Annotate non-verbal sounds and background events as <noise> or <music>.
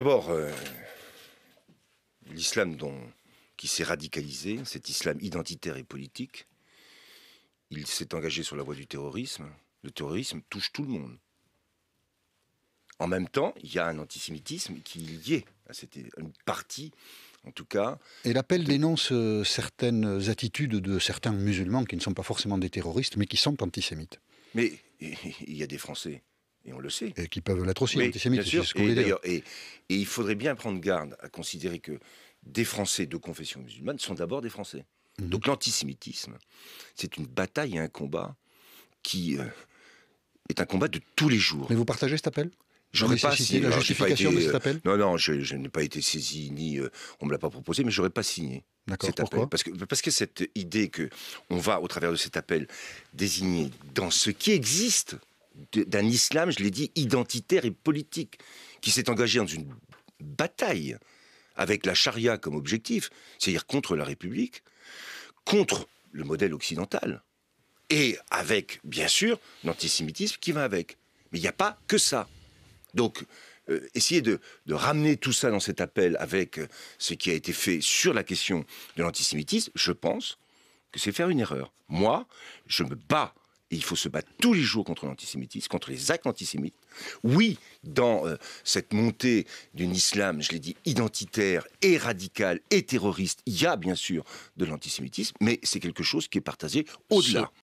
D'abord, euh, l'islam qui s'est radicalisé, cet islam identitaire et politique, il s'est engagé sur la voie du terrorisme. Le terrorisme touche tout le monde. En même temps, il y a un antisémitisme qui est lié à une partie, en tout cas. Et l'appel dénonce euh, certaines attitudes de certains musulmans qui ne sont pas forcément des terroristes, mais qui sont antisémites. Mais <laughs> il y a des Français et on le sait. Et qui peuvent l'être aussi, et, il faudrait bien prendre garde à considérer que des Français de confession musulmane sont d'abord des Français. Mhm. Donc l'antisémitisme, c'est une bataille et un combat qui euh, est un combat de tous les jours. Mais vous partagez cet appel J'aurais pas signé la justification de cet appel. Euh, non, non, je, n'ai pas été saisi ni euh, on me l'a pas proposé, mais j'aurais pas signé. cet appel. Parce que parce que cette idée que on va au travers de cet appel désigner dans ce qui existe d'un islam, je l'ai dit, identitaire et politique, qui s'est engagé dans une bataille avec la charia comme objectif, c'est-à-dire contre la République, contre le modèle occidental, et avec, bien sûr, l'antisémitisme qui va avec. Mais il n'y a pas que ça. Donc, euh, essayer de, ramener tout ça dans cet appel avec euh, ce qui a été fait sur la question de l'antisémitisme, je pense que c'est faire une erreur. Moi, je me bats il faut se battre tous les jours contre l'antisémitisme, contre les actes antisémites. Oui, dans euh, cette montée d'un islam, je l'ai dit, identitaire et radical et terroriste, il y a bien sûr de l'antisémitisme, mais c'est quelque chose qui est partagé au-delà.